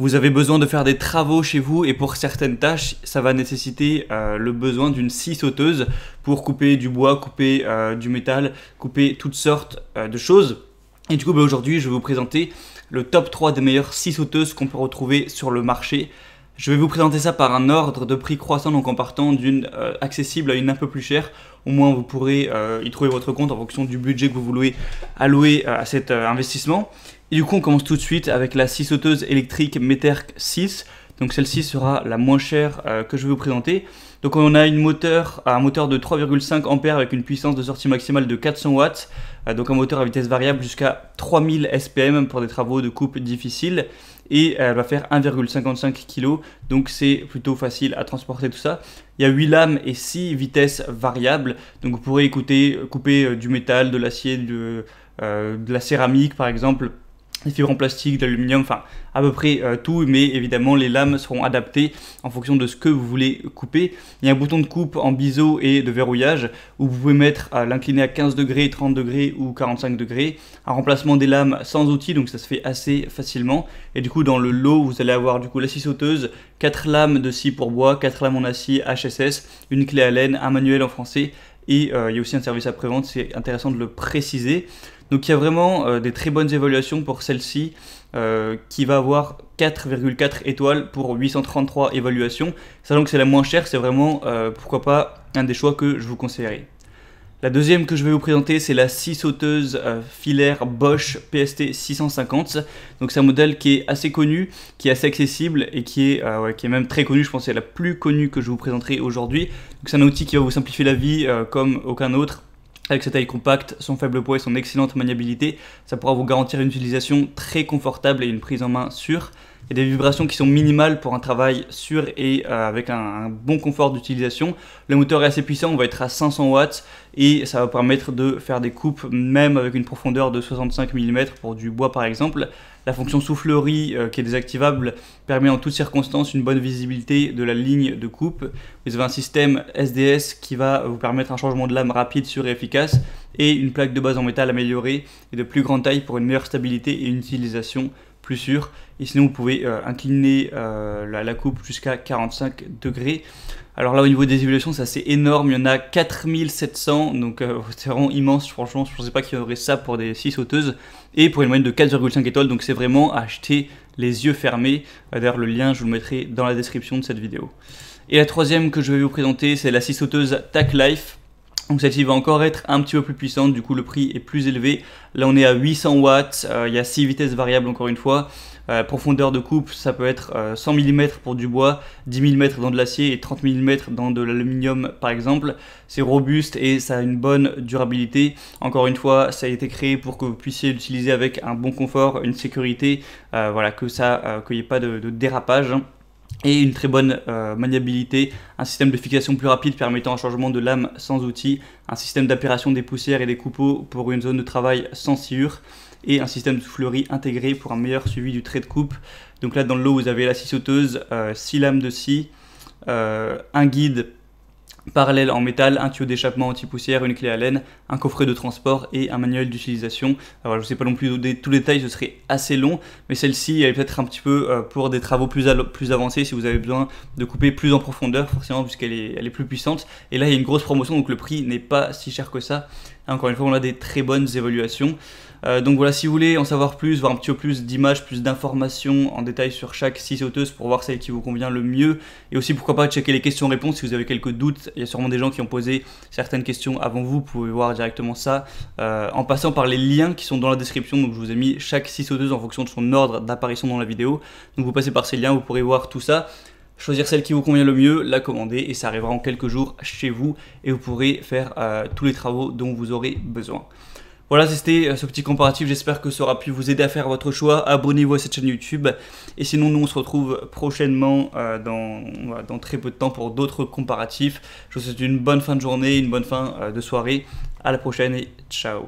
Vous avez besoin de faire des travaux chez vous et pour certaines tâches, ça va nécessiter euh, le besoin d'une scie sauteuse pour couper du bois, couper euh, du métal, couper toutes sortes euh, de choses. Et du coup, bah, aujourd'hui, je vais vous présenter le top 3 des meilleures scies sauteuses qu'on peut retrouver sur le marché. Je vais vous présenter ça par un ordre de prix croissant, donc en partant d'une accessible à une un peu plus chère. Au moins, vous pourrez y trouver votre compte en fonction du budget que vous voulez allouer à cet investissement. Et du coup, on commence tout de suite avec la scie sauteuse électrique METERC 6. Donc celle-ci sera la moins chère euh, que je vais vous présenter. Donc on a une moteur, un moteur de 3,5 ampères avec une puissance de sortie maximale de 400 watts. Euh, donc un moteur à vitesse variable jusqu'à 3000 SPM pour des travaux de coupe difficiles. Et euh, elle va faire 1,55 kg. Donc c'est plutôt facile à transporter tout ça. Il y a 8 lames et 6 vitesses variables. Donc vous pourrez écouter, couper du métal, de l'acier, de la céramique par exemple les fibres en plastique, d'aluminium, enfin à peu près euh, tout, mais évidemment les lames seront adaptées en fonction de ce que vous voulez couper. Il y a un bouton de coupe en biseau et de verrouillage où vous pouvez mettre à euh, l'incliner à 15 degrés, 30 degrés ou 45 degrés. Un remplacement des lames sans outils, donc ça se fait assez facilement. Et du coup dans le lot vous allez avoir du coup la scie sauteuse, 4 lames de scie pour bois, 4 lames en acier HSS, une clé à laine, un manuel en français et euh, il y a aussi un service après-vente, c'est intéressant de le préciser. Donc il y a vraiment euh, des très bonnes évaluations pour celle-ci euh, qui va avoir 4,4 étoiles pour 833 évaluations. Sachant que c'est la moins chère, c'est vraiment euh, pourquoi pas un des choix que je vous conseillerais. La deuxième que je vais vous présenter, c'est la scie sauteuse filaire Bosch PST 650. Donc c'est un modèle qui est assez connu, qui est assez accessible et qui est, qui est même très connu. Je pense c'est la plus connue que je vous présenterai aujourd'hui. Donc c'est un outil qui va vous simplifier la vie comme aucun autre avec sa taille compacte, son faible poids et son excellente maniabilité, ça pourra vous garantir une utilisation très confortable et une prise en main sûre et des vibrations qui sont minimales pour un travail sûr et euh, avec un, bon confort d'utilisation. Le moteur est assez puissant, on va être à 500 watts et ça va permettre de faire des coupes même avec une profondeur de 65 mm pour du bois par exemple. La fonction soufflerie euh, qui est désactivable permet en toutes circonstances une bonne visibilité de la ligne de coupe. Vous avez un système SDS qui va vous permettre un changement de lame rapide, sûr et efficace et une plaque de base en métal améliorée et de plus grande taille pour une meilleure stabilité et une utilisation sûr. Et sinon, vous pouvez euh, incliner euh, la, coupe jusqu'à 45 degrés. Alors là, au niveau des ça c'est énorme. Il y en a 4700, donc euh, c'est vraiment immense. Franchement, je ne pensais pas qu'il y aurait ça pour des 6 sauteuses. Et pour une moyenne de 4,5 étoiles, donc c'est vraiment acheter les yeux fermés. D'ailleurs, le lien, je vous le mettrai dans la description de cette vidéo. Et la troisième que je vais vous présenter, c'est la 6 sauteuse Tac Life. Donc celle-ci va encore être un petit peu plus puissante, du coup le prix est plus élevé. Là on est à 800 watts, euh, il y a 6 vitesses variables encore une fois. Euh, profondeur de coupe, ça peut être 100 euh, mm pour du bois, 10 mm dans de l'acier et 30 mm dans de l'aluminium par exemple. C'est robuste et ça a une bonne durabilité. Encore une fois, ça a été créé pour que vous puissiez l'utiliser avec un bon confort, une sécurité, voilà, que ça, qu'il n'y ait pas de dérapage et une très bonne euh, maniabilité, un système de fixation plus rapide permettant un changement de lame sans outil, un système d'apération des poussières et des coupeaux pour une zone de travail sans sciure et un système de soufflerie intégré pour un meilleur suivi du trait de coupe. Donc là dans le lot vous avez la scie sauteuse, 6 euh, lames de scie, euh, un guide parallèle en métal, un tuyau d'échappement anti-poussière, une clé laine, un coffret de transport et un manuel d'utilisation. Alors je ne sais pas non plus tous les détails, ce serait assez long, mais celle-ci est peut-être un petit peu euh, pour des travaux plus, plus avancés si vous avez besoin de couper plus en profondeur forcément puisqu'elle elle est plus puissante. Et là il y a une grosse promotion donc le prix n'est pas si cher que ça. Encore une fois, on a des très bonnes évaluations. Euh, donc voilà, si vous voulez en savoir plus, voir un petit peu plus d'images, plus d'informations en détail sur chaque 6 sauteuse pour voir celle qui vous convient le mieux. Et aussi, pourquoi pas, checker les questions-réponses si vous avez quelques doutes. Il y a sûrement des gens qui ont posé certaines questions avant vous, vous pouvez voir directement ça euh, en passant par les liens qui sont dans la description. Donc je vous ai mis chaque 6 sauteuse en fonction de son ordre d'apparition dans la vidéo. Donc vous passez par ces liens, vous pourrez voir tout ça choisir celle qui vous convient le mieux, la commander et ça arrivera en quelques jours chez vous et vous pourrez faire euh, tous les travaux dont vous aurez besoin. Voilà, c'était euh, ce petit comparatif. J'espère que ça aura pu vous aider à faire votre choix. Abonnez-vous à cette chaîne YouTube. Et sinon, nous, on se retrouve prochainement euh, dans, dans très peu de temps pour d'autres comparatifs. Je vous souhaite une bonne fin de journée, une bonne fin de soirée. À la prochaine et ciao